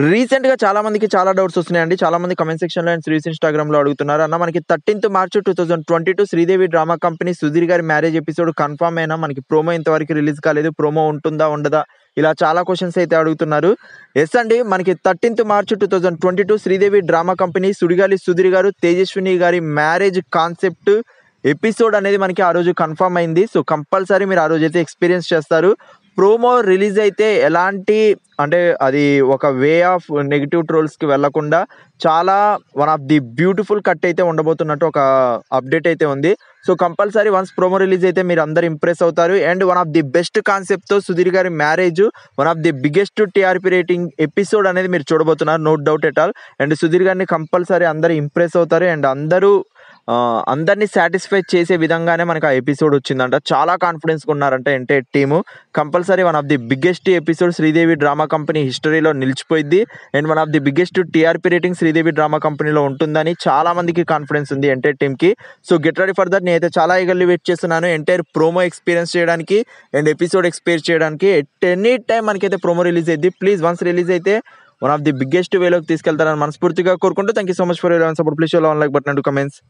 రీసెంట్గా చాలా మందికి చాలా డౌట్స్ వస్తున్నాయండి చాలా మంది కమెంట్ సెక్షన్లో అండ్ శ్రీస్ ఇన్స్టాగ్రామ్లో అడుగుతున్నారు అన్న మనకి thirteenth March two thousand twenty two Sridevi drama company Sudheer గారి మ్యారేజ్ ఎపిసోడ్ కన్ఫామ్ అయినా మనకి ప్రోమో ఇంతవరకు రిలీజ్ కాలేదు ప్రోమో ఉంటుందా ఉండదా ఇలా చాలా క్వశ్చన్స్ అయితే అడుగుతున్నారు ఎస్ అండి మనకి thirteenth March two thousand twenty two Sridevi drama company Sudigali Sudheer గారు తేజస్విని గారి మ్యారేజ్ కాన్సెప్ట్ ఎపిసోడ్ అనేది మనకి ఆ రోజు కన్ఫర్మ్ అయింది సో కంపల్సరీ మీరు ఆ రోజు అయితే ఎక్స్పీరియన్స్ చేస్తారు ప్రోమో రిలీజ్ అయితే ఎలాంటి అంటే అది ఒక వే ఆఫ్ నెగిటివ్ ట్రోల్స్కి వెళ్ళకుండా చాలా one of the beautiful cut అయితే ఉండబోతున్నట్టు ఒక అప్డేట్ అయితే ఉంది so compulsory once promo release అయితే మీరు అందరు ఇంప్రెస్ అవుతారు and one of the best కాన్సెప్ట్తో సుధీర్ గారి marriage one of the biggest TRP rating episode అనేది మీరు చూడబోతున్నారు no doubt at all and Sudheer గారిని కంపల్సరీ అందరు ఇంప్రెస్ అవుతారు అండ్ అందరూ అందరినీ సాటిస్ఫై చేసే విధంగానే మనకు ఆ ఎపిసోడ్ వచ్చిందంట చాలా కాన్ఫిడెన్స్గా ఉన్నారంట ఎంటే team compulsory one of the biggest episode Sridevi drama company హిస్టరీలో నిలిచిపోయింది and one of the biggest TRP rating Sridevi drama కంపెనీలో ఉంటుందని చాలా మందికి కాన్ఫిడెన్స్ ఉంది ఎంటే టీమ్కి so get ready for that నేనైతే చాలా ఈగర్లీ వెయిట్ చేస్తున్నాను ఎంటైర్ ప్రోమో ఎక్స్పీరియన్స్ చేయడానికి అండ్ ఎపిసోడ్ ఎక్స్పీరియన్స్ చేయడానికి ఎనీ టైం మనకైతే ప్రోమో రిలీజ్ అయింది ప్లీజ్ వన్స్ రిలీజ్ అయితే వన్ ఆఫ్ ది బిగ్గెస్ట్ వేలోకి తీసుకెళ్తారని మనస్ఫూర్తిగా కోరుకుంటూ thank you so much for ఎలా support please like but and comments